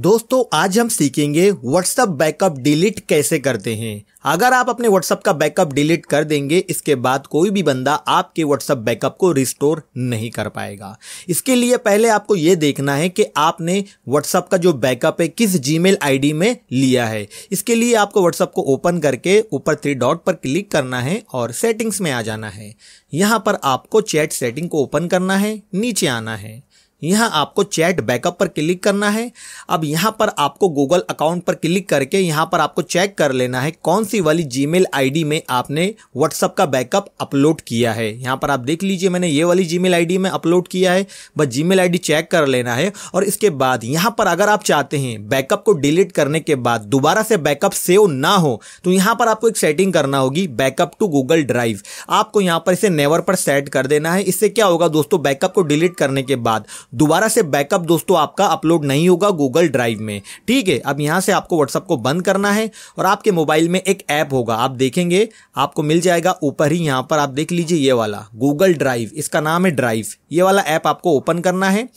दोस्तों आज हम सीखेंगे व्हाट्सअप बैकअप डिलीट कैसे करते हैं अगर आप अपने व्हाट्सअप का बैकअप डिलीट कर देंगे इसके बाद कोई भी बंदा आपके व्हाट्सअप बैकअप को रिस्टोर नहीं कर पाएगा इसके लिए पहले आपको ये देखना है कि आपने व्हाट्सअप का जो बैकअप है किस जी मेल में लिया है इसके लिए आपको व्हाट्सअप को ओपन करके ऊपर थ्री डॉट पर क्लिक करना है और सेटिंग्स में आ जाना है यहाँ पर आपको चैट सेटिंग को ओपन करना है नीचे आना है यहाँ आपको चैट बैकअप पर क्लिक करना है अब यहाँ पर आपको गूगल अकाउंट पर क्लिक करके यहाँ पर आपको चेक कर लेना है कौन सी वाली जी मेल में आपने व्हाट्सअप का बैकअप अपलोड किया है यहाँ पर आप देख लीजिए मैंने ये वाली जी मेल में अपलोड किया है बस जी मेल चेक कर लेना है और इसके बाद यहाँ पर अगर आप चाहते हैं बैकअप को डिलीट करने के बाद दोबारा से बैकअप सेव ना हो तो यहाँ पर आपको एक सेटिंग करना होगी बैकअप टू गूगल ड्राइव आपको यहाँ पर इसे नेवर पर सेट कर देना है इससे क्या होगा दोस्तों बैकअप को डिलीट करने के बाद दोबारा से बैकअप दोस्तों आपका अपलोड नहीं होगा गूगल ड्राइव में ठीक है अब यहाँ से आपको व्हाट्सअप को बंद करना है और आपके मोबाइल में एक ऐप होगा आप देखेंगे आपको मिल जाएगा ऊपर ही यहाँ पर आप देख लीजिए ये वाला गूगल ड्राइव इसका नाम है ड्राइव ये वाला ऐप आपको ओपन करना है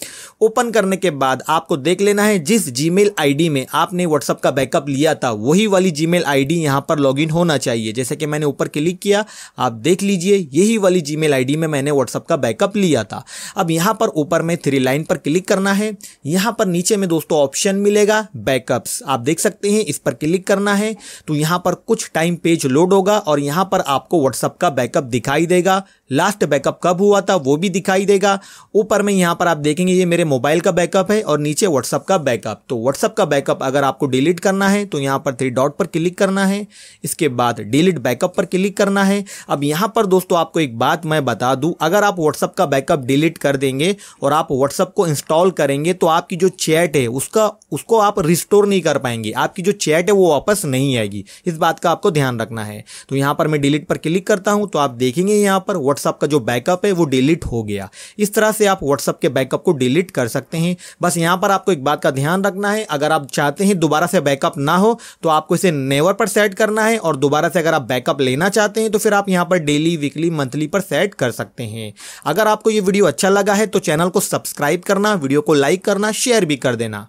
ओपन करने के बाद आपको देख लेना है जिस जीमेल आईडी में आपने व्हाट्सअप का बैकअप लिया था वही वाली जीमेल आईडी यहां पर लॉगिन होना चाहिए जैसे कि मैंने ऊपर क्लिक किया आप देख लीजिए यही वाली जीमेल आईडी में मैंने व्हाट्सअप का बैकअप लिया था अब यहां पर ऊपर में थ्री लाइन पर क्लिक करना है यहां पर नीचे में दोस्तों ऑप्शन मिलेगा बैकअप्स आप देख सकते हैं इस पर क्लिक करना है तो यहां पर कुछ टाइम पेज लोड होगा और यहां पर आपको व्हाट्सअप का बैकअप दिखाई देगा लास्ट बैकअप कब हुआ था वो भी दिखाई देगा ऊपर में यहाँ पर आप देखेंगे ये मेरे मोबाइल का बैकअप है और नीचे व्हाट्सअप का बैकअप तो व्हाट्सअप का बैकअप अगर आपको डिलीट करना है तो यहाँ पर थ्री डॉट पर क्लिक करना है इसके बाद डिलीट बैकअप पर क्लिक करना है अब यहाँ पर दोस्तों आपको एक बात मैं बता दूँ अगर आप व्हाट्सअप का बैकअप डिलीट कर देंगे और आप व्हाट्सअप को इंस्टॉल करेंगे तो आपकी जो चैट है उसका उसको आप रिस्टोर नहीं कर पाएंगे आपकी जो चैट है वो वापस नहीं आएगी इस बात का आपको ध्यान रखना है तो यहाँ पर मैं डिलीट पर क्लिक करता हूँ तो आप देखेंगे यहाँ पर व्हाट्सअप व्हाट्सअप का जो बैकअप है वो डिलीट हो गया इस तरह से आप व्हाट्सअप के बैकअप को डिलीट कर सकते हैं बस यहाँ पर आपको एक बात का ध्यान रखना है अगर आप चाहते हैं दोबारा से बैकअप ना हो तो आपको इसे नेवर पर सेट करना है और दोबारा से अगर आप बैकअप लेना चाहते हैं तो फिर आप यहाँ पर डेली वीकली मंथली पर सेट कर सकते हैं अगर आपको ये वीडियो अच्छा लगा है तो चैनल को सब्सक्राइब करना वीडियो को लाइक करना शेयर भी कर देना